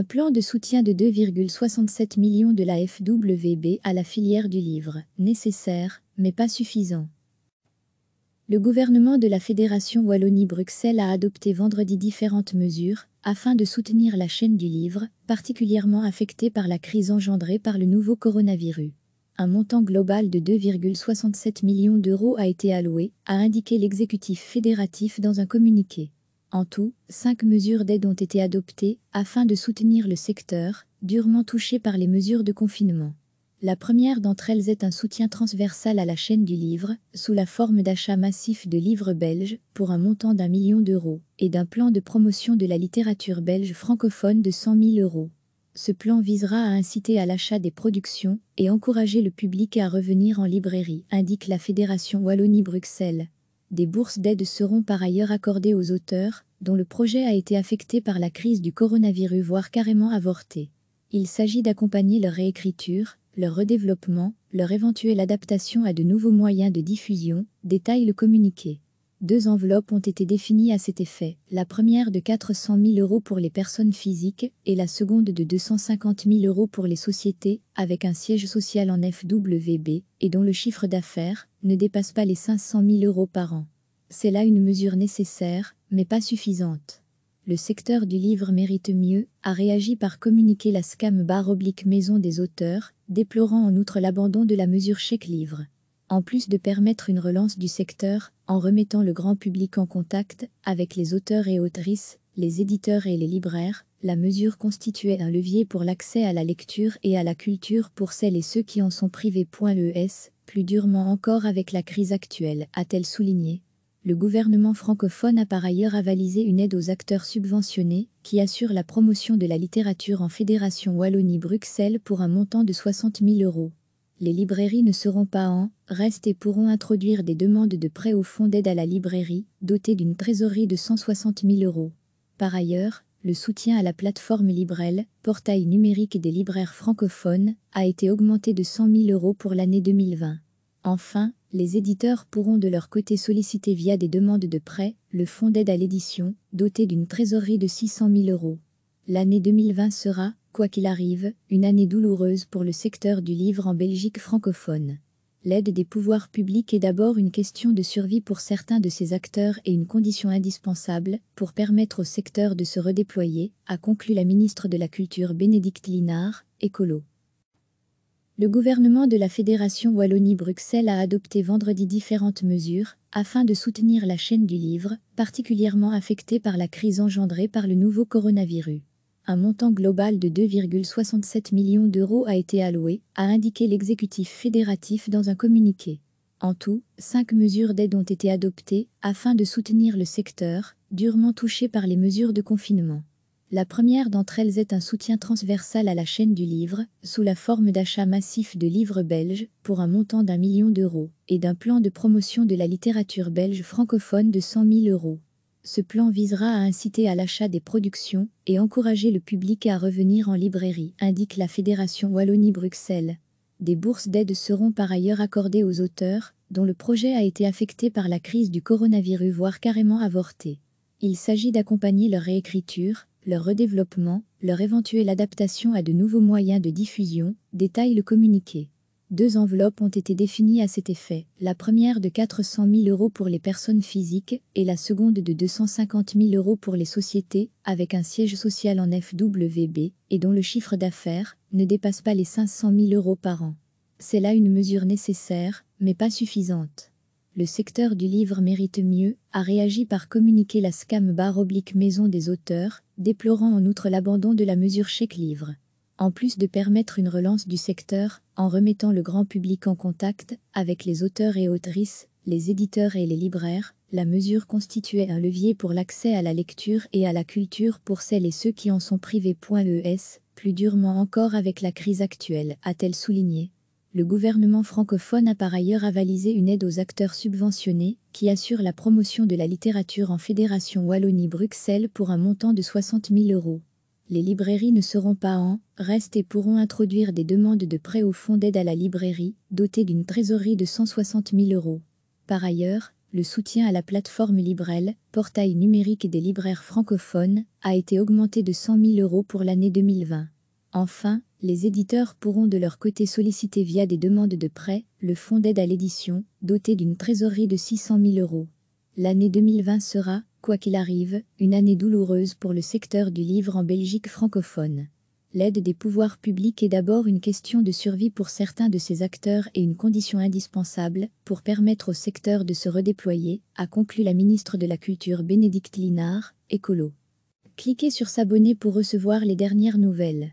Un plan de soutien de 2,67 millions de la FWB à la filière du livre, nécessaire, mais pas suffisant. Le gouvernement de la Fédération Wallonie-Bruxelles a adopté vendredi différentes mesures afin de soutenir la chaîne du livre, particulièrement affectée par la crise engendrée par le nouveau coronavirus. Un montant global de 2,67 millions d'euros a été alloué, a indiqué l'exécutif fédératif dans un communiqué. En tout, cinq mesures d'aide ont été adoptées afin de soutenir le secteur, durement touché par les mesures de confinement. La première d'entre elles est un soutien transversal à la chaîne du livre, sous la forme d'achats massifs de livres belges pour un montant d'un million d'euros et d'un plan de promotion de la littérature belge francophone de 100 000 euros. Ce plan visera à inciter à l'achat des productions et encourager le public à revenir en librairie, indique la Fédération Wallonie-Bruxelles. Des bourses d'aide seront par ailleurs accordées aux auteurs, dont le projet a été affecté par la crise du coronavirus, voire carrément avorté. Il s'agit d'accompagner leur réécriture, leur redéveloppement, leur éventuelle adaptation à de nouveaux moyens de diffusion, détaille le communiqué. Deux enveloppes ont été définies à cet effet, la première de 400 000 euros pour les personnes physiques et la seconde de 250 000 euros pour les sociétés, avec un siège social en FWB et dont le chiffre d'affaires ne dépasse pas les 500 000 euros par an. C'est là une mesure nécessaire, mais pas suffisante. Le secteur du livre mérite mieux, a réagi par communiquer la SCAM barre oblique maison des auteurs, déplorant en outre l'abandon de la mesure chèque livre en plus de permettre une relance du secteur en remettant le grand public en contact avec les auteurs et autrices, les éditeurs et les libraires, la mesure constituait un levier pour l'accès à la lecture et à la culture pour celles et ceux qui en sont privés. E plus durement encore avec la crise actuelle, a-t-elle souligné. Le gouvernement francophone a par ailleurs avalisé une aide aux acteurs subventionnés qui assurent la promotion de la littérature en Fédération Wallonie-Bruxelles pour un montant de 60 000 euros les librairies ne seront pas en reste et pourront introduire des demandes de prêt au fonds d'aide à la librairie, doté d'une trésorerie de 160 000 euros. Par ailleurs, le soutien à la plateforme Librel, portail numérique des libraires francophones, a été augmenté de 100 000 euros pour l'année 2020. Enfin, les éditeurs pourront de leur côté solliciter via des demandes de prêt le fonds d'aide à l'édition, doté d'une trésorerie de 600 000 euros. L'année 2020 sera, quoi qu'il arrive, une année douloureuse pour le secteur du livre en Belgique francophone. L'aide des pouvoirs publics est d'abord une question de survie pour certains de ces acteurs et une condition indispensable pour permettre au secteur de se redéployer, a conclu la ministre de la Culture Bénédicte Linard, écolo. Le gouvernement de la Fédération Wallonie-Bruxelles a adopté vendredi différentes mesures afin de soutenir la chaîne du livre, particulièrement affectée par la crise engendrée par le nouveau coronavirus un montant global de 2,67 millions d'euros a été alloué, a indiqué l'exécutif fédératif dans un communiqué. En tout, cinq mesures d'aide ont été adoptées afin de soutenir le secteur, durement touché par les mesures de confinement. La première d'entre elles est un soutien transversal à la chaîne du livre, sous la forme d'achats massifs de livres belges, pour un montant d'un million d'euros, et d'un plan de promotion de la littérature belge francophone de 100 000 euros. Ce plan visera à inciter à l'achat des productions et encourager le public à revenir en librairie, indique la Fédération Wallonie-Bruxelles. Des bourses d'aide seront par ailleurs accordées aux auteurs, dont le projet a été affecté par la crise du coronavirus, voire carrément avorté. Il s'agit d'accompagner leur réécriture, leur redéveloppement, leur éventuelle adaptation à de nouveaux moyens de diffusion, détaille le communiqué. Deux enveloppes ont été définies à cet effet, la première de 400 000 euros pour les personnes physiques et la seconde de 250 000 euros pour les sociétés, avec un siège social en FWB et dont le chiffre d'affaires ne dépasse pas les 500 000 euros par an. C'est là une mesure nécessaire, mais pas suffisante le secteur du livre mérite mieux, a réagi par communiquer la SCAM barre oblique maison des auteurs, déplorant en outre l'abandon de la mesure chèque livre en plus de permettre une relance du secteur en remettant le grand public en contact avec les auteurs et autrices, les éditeurs et les libraires, la mesure constituait un levier pour l'accès à la lecture et à la culture pour celles et ceux qui en sont privés. E plus durement encore avec la crise actuelle, a-t-elle souligné. Le gouvernement francophone a par ailleurs avalisé une aide aux acteurs subventionnés qui assurent la promotion de la littérature en Fédération Wallonie-Bruxelles pour un montant de 60 000 euros les librairies ne seront pas en reste et pourront introduire des demandes de prêt au fonds d'aide à la librairie, doté d'une trésorerie de 160 000 euros. Par ailleurs, le soutien à la plateforme Librel, portail numérique des libraires francophones, a été augmenté de 100 000 euros pour l'année 2020. Enfin, les éditeurs pourront de leur côté solliciter via des demandes de prêt le fonds d'aide à l'édition, doté d'une trésorerie de 600 000 euros. L'année 2020 sera, quoi qu'il arrive, une année douloureuse pour le secteur du livre en Belgique francophone. L'aide des pouvoirs publics est d'abord une question de survie pour certains de ces acteurs et une condition indispensable pour permettre au secteur de se redéployer, a conclu la ministre de la Culture Bénédicte Linard, écolo. Cliquez sur s'abonner pour recevoir les dernières nouvelles.